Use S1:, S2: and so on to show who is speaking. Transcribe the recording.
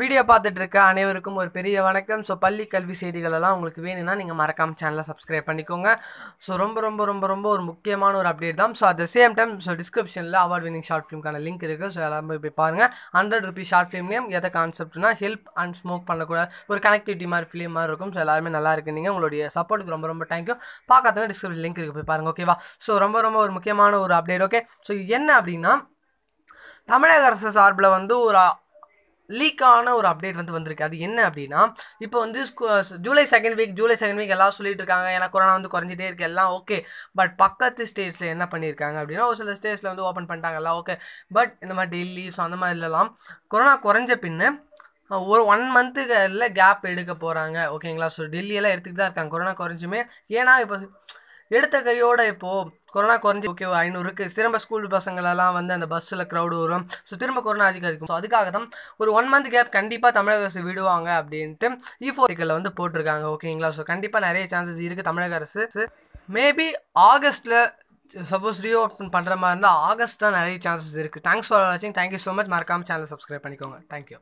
S1: video பார்த்துட்டு இருக்க அனைவருக்கும் ஒரு பெரிய வணக்கம் ஸோ பள்ளி கல்வி செய்திகளெல்லாம் உங்களுக்கு வேணும்னா நீங்கள் மறக்காம சேனலை சப்ஸ்கிரைப் பண்ணிக்கோங்க ஸோ ரொம்ப ரொம்ப ரொம்ப ரொம்ப ஒரு முக்கியமான ஒரு அப்டேட் தான் so at the same time so டிஸ்கிரிப்ஷனில் அவார்ட் வினிங் ஷார்ட் ஃபிலிம்கான லிங்க் இருக்குது ஸோ எல்லாம் போய் பாருங்கள் hundred rupees short film name எதை கான்செப்ட்னா ஹெல்ப் அண்ட் ஸ்மோக் பண்ணக்கூடாது ஒரு கனெக்டிவிட்டி மாதிரி ஃபிலிம் மாதிரி இருக்கும் ஸோ எல்லாருமே நல்லா இருக்கு நீங்கள் உங்களுடைய சப்போர்ட்டுக்கு ரொம்ப ரொம்ப தேங்க்யூ பார்க்கறதுக்கு டிஸ்கிரிப்ஷன் லிங்க் இருக்குது போய் பாருங்க ஓகேவா ஸோ ரொம்ப ரொம்ப ஒரு முக்கியமான ஒரு அப்டேட் ஓகே ஸோ என்ன அப்படின்னா தமிழக அரசு சார்பில் வந்து ஒரு லீக்கான ஒரு அப்டேட் வந்து வந்திருக்கு அது என்ன அப்படின்னா இப்போ வந்து July second week July second week எல்லாம் சொல்லிட்டு இருக்காங்க ஏன்னா கொரோனா வந்து குறைஞ்சிட்டே இருக்கு எல்லாம் ஓகே பட் பக்கத்து ஸ்டேட்ஸில் என்ன பண்ணியிருக்காங்க அப்படின்னா ஒரு சில ஸ்டேட்ஸில் வந்து ஓப்பன் பண்ணிட்டாங்க எல்லாம் ஓகே பட் இந்த மாதிரி டெல்லி ஸோ அந்த மாதிரிலாம் கொரோனா குறைஞ்ச பின்னு ஒரு ஒன் மந்த்து இல்லை கேப் எடுக்க போகிறாங்க ஓகேங்களா ஸோ டெல்லியெல்லாம் எடுத்துக்கிட்டு தான் இருக்காங்க கொரோனா குறைஞ்சுமே ஏன்னா இப்போ எடுத்த கையோட இப்போது கொரோனா குறைஞ்சி ஓகே ஐநூறுக்கு திரும்ப ஸ்கூல் பசங்களெல்லாம் வந்து அந்த பஸ்ஸில் க்ரௌடு வரும் ஸோ திரும்ப கொரோனா அதிகரிக்கும் ஸோ அதுக்காக தான் ஒரு ஒன் மந்த் கேப் கண்டிப்பாக தமிழக அரசு விடுவாங்க அப்படின்ட்டு இஃபோரிக்கலில் e வந்து போட்டிருக்காங்க ஓகேங்களா ஸோ கண்டிப்பாக நிறைய சான்சஸ் இருக்குது தமிழக அரசு மேபி ஆகஸ்டில் சப்போஸ் ரீ ஓப்பன் பண்ணுற மாதிரி இருந்தால் ஆகஸ்ட் தான் நிறைய சான்சஸ் இருக்குது தேங்க்ஸ் ஃபார் வாட்சிங் தேங்க்யூ ஸோ மச் மறக்காமல் சேனல் சப்ஸ்கிரைப் பண்ணிக்கோங்க தேங்க்யூ